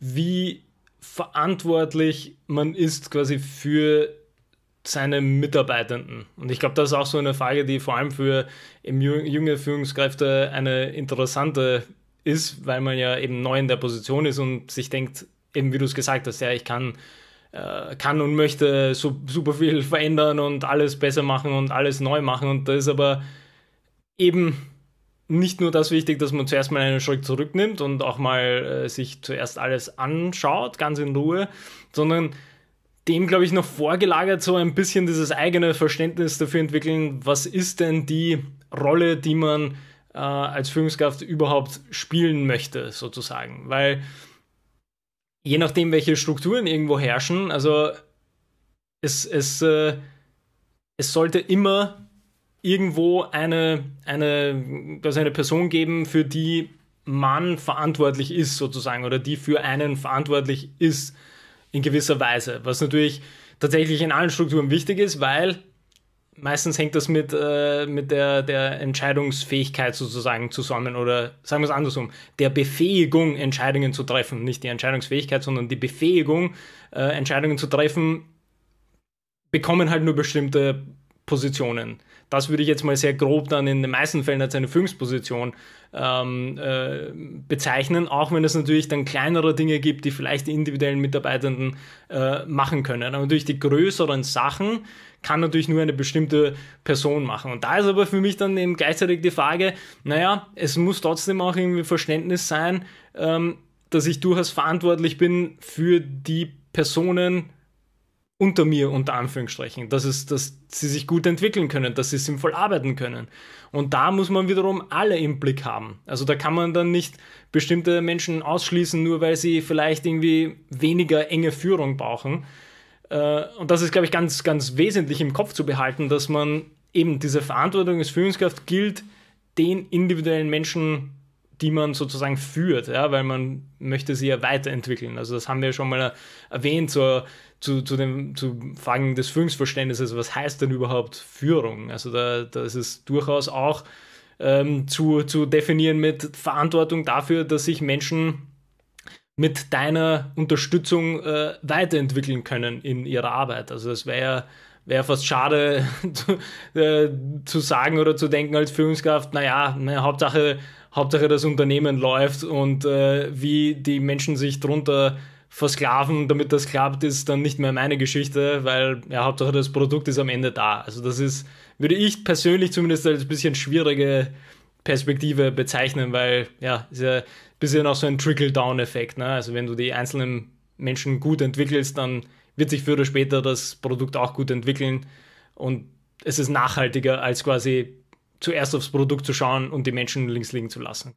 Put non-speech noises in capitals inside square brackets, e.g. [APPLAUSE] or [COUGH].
wie verantwortlich man ist quasi für seine Mitarbeitenden. Und ich glaube, das ist auch so eine Frage, die vor allem für junge Führungskräfte eine interessante ist, weil man ja eben neu in der Position ist und sich denkt, eben wie du es gesagt hast, ja, ich kann, äh, kann und möchte so, super viel verändern und alles besser machen und alles neu machen. Und da ist aber eben nicht nur das wichtig, dass man zuerst mal einen Schritt zurücknimmt und auch mal äh, sich zuerst alles anschaut, ganz in Ruhe, sondern dem, glaube ich, noch vorgelagert so ein bisschen dieses eigene Verständnis dafür entwickeln, was ist denn die Rolle, die man äh, als Führungskraft überhaupt spielen möchte, sozusagen. Weil je nachdem, welche Strukturen irgendwo herrschen, also es, es, äh, es sollte immer irgendwo eine, eine, dass eine Person geben, für die man verantwortlich ist, sozusagen, oder die für einen verantwortlich ist, in gewisser Weise. Was natürlich tatsächlich in allen Strukturen wichtig ist, weil meistens hängt das mit, äh, mit der, der Entscheidungsfähigkeit sozusagen zusammen oder sagen wir es andersrum, der Befähigung, Entscheidungen zu treffen. Nicht die Entscheidungsfähigkeit, sondern die Befähigung, äh, Entscheidungen zu treffen, bekommen halt nur bestimmte Positionen. Das würde ich jetzt mal sehr grob dann in den meisten Fällen als eine Führungsposition ähm, äh, bezeichnen, auch wenn es natürlich dann kleinere Dinge gibt, die vielleicht die individuellen Mitarbeitenden äh, machen können. Aber natürlich die größeren Sachen kann natürlich nur eine bestimmte Person machen. Und da ist aber für mich dann eben gleichzeitig die Frage, naja, es muss trotzdem auch irgendwie Verständnis sein, ähm, dass ich durchaus verantwortlich bin für die Personen, unter mir, unter Anführungsstrichen, dass, es, dass sie sich gut entwickeln können, dass sie sinnvoll arbeiten können. Und da muss man wiederum alle im Blick haben. Also da kann man dann nicht bestimmte Menschen ausschließen, nur weil sie vielleicht irgendwie weniger enge Führung brauchen. Äh, und das ist, glaube ich, ganz, ganz wesentlich im Kopf zu behalten, dass man eben diese Verantwortung als Führungskraft gilt, den individuellen Menschen die man sozusagen führt, ja, weil man möchte sie ja weiterentwickeln. Also das haben wir schon mal erwähnt zur, zu, zu, dem, zu Fragen des Führungsverständnisses, was heißt denn überhaupt Führung? Also da, da ist es durchaus auch ähm, zu, zu definieren mit Verantwortung dafür, dass sich Menschen mit deiner Unterstützung äh, weiterentwickeln können in ihrer Arbeit. Also es wäre ja fast schade [LAUGHS] zu, äh, zu, sagen oder zu denken als Führungskraft, naja, na, Hauptsache, Hauptsache das Unternehmen läuft und äh, wie die Menschen sich drunter versklaven, damit das klappt, ist dann nicht mehr meine Geschichte, weil ja, Hauptsache das Produkt ist am Ende da. Also das ist, würde ich persönlich zumindest als ein bisschen schwierige Perspektive bezeichnen, weil ja, ist ja ein bisschen auch so ein Trickle-Down-Effekt. Ne? Also wenn du die einzelnen Menschen gut entwickelst, dann wird sich früher oder später das Produkt auch gut entwickeln und es ist nachhaltiger, als quasi zuerst aufs Produkt zu schauen und die Menschen links liegen zu lassen.